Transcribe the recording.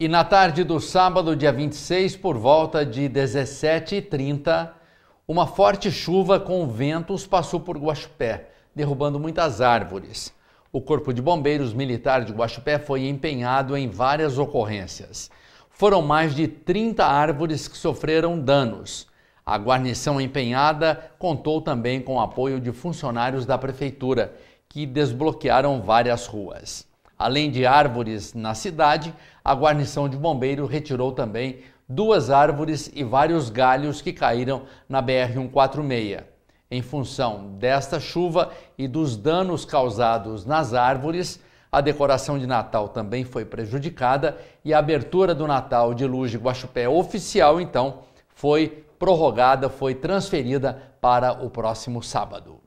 E na tarde do sábado, dia 26, por volta de 17h30, uma forte chuva com ventos passou por Guaxupé, derrubando muitas árvores. O Corpo de Bombeiros Militar de Guaxupé foi empenhado em várias ocorrências. Foram mais de 30 árvores que sofreram danos. A guarnição empenhada contou também com o apoio de funcionários da prefeitura, que desbloquearam várias ruas. Além de árvores na cidade, a guarnição de bombeiro retirou também duas árvores e vários galhos que caíram na BR-146. Em função desta chuva e dos danos causados nas árvores, a decoração de Natal também foi prejudicada e a abertura do Natal de Luz de Guaxupé oficial, então, foi prorrogada, foi transferida para o próximo sábado.